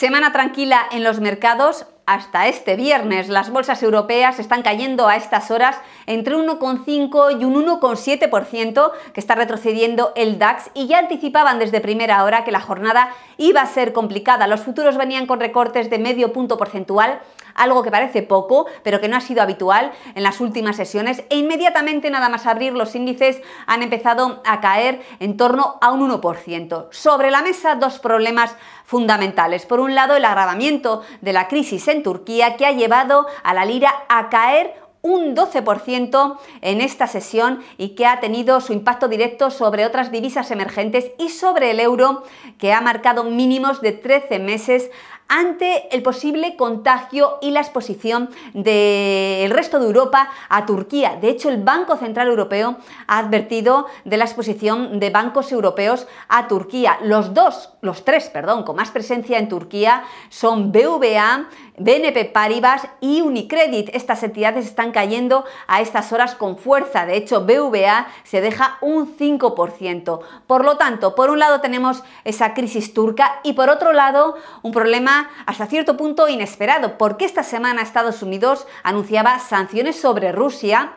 Semana tranquila en los mercados, hasta este viernes. Las bolsas europeas están cayendo a estas horas entre un 1,5 y un 1,7% que está retrocediendo el DAX y ya anticipaban desde primera hora que la jornada iba a ser complicada. Los futuros venían con recortes de medio punto porcentual, algo que parece poco, pero que no ha sido habitual en las últimas sesiones e inmediatamente nada más abrir los índices han empezado a caer en torno a un 1%. Sobre la mesa dos problemas fundamentales. Por un lado, el agravamiento de la crisis en Turquía que ha llevado a la lira a caer un 12% en esta sesión y que ha tenido su impacto directo sobre otras divisas emergentes y sobre el euro que ha marcado mínimos de 13 meses ante el posible contagio y la exposición del resto de Europa a Turquía. De hecho, el Banco Central Europeo ha advertido de la exposición de bancos europeos a Turquía. Los dos, los tres, perdón, con más presencia en Turquía son BVA, BNP Paribas y Unicredit. Estas entidades están cayendo a estas horas con fuerza. De hecho, BVA se deja un 5%. Por lo tanto, por un lado tenemos esa crisis turca y por otro lado un problema hasta cierto punto inesperado, porque esta semana Estados Unidos anunciaba sanciones sobre Rusia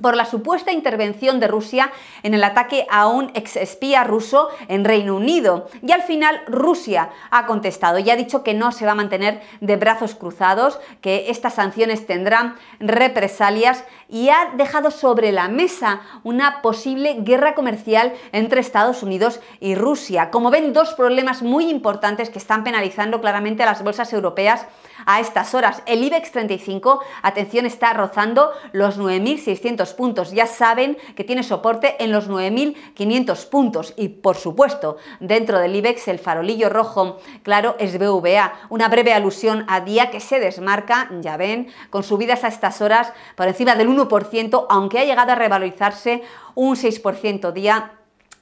por la supuesta intervención de Rusia en el ataque a un exespía ruso en Reino Unido. Y al final Rusia ha contestado y ha dicho que no se va a mantener de brazos cruzados, que estas sanciones tendrán represalias y ha dejado sobre la mesa una posible guerra comercial entre Estados Unidos y Rusia. Como ven, dos problemas muy importantes que están penalizando claramente a las bolsas europeas a estas horas. El IBEX 35, atención, está rozando los 9.600 puntos. Ya saben que tiene soporte en los 9.500 puntos y, por supuesto, dentro del IBEX el farolillo rojo, claro, es BVA. Una breve alusión a día que se desmarca, ya ven, con subidas a estas horas por encima del 1%, aunque ha llegado a revalorizarse un 6% día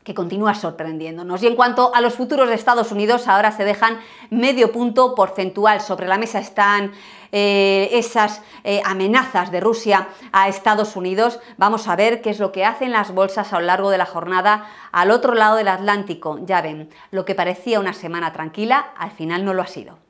que continúa sorprendiéndonos. Y en cuanto a los futuros de Estados Unidos, ahora se dejan medio punto porcentual. Sobre la mesa están eh, esas eh, amenazas de Rusia a Estados Unidos. Vamos a ver qué es lo que hacen las bolsas a lo largo de la jornada al otro lado del Atlántico. Ya ven, lo que parecía una semana tranquila, al final no lo ha sido.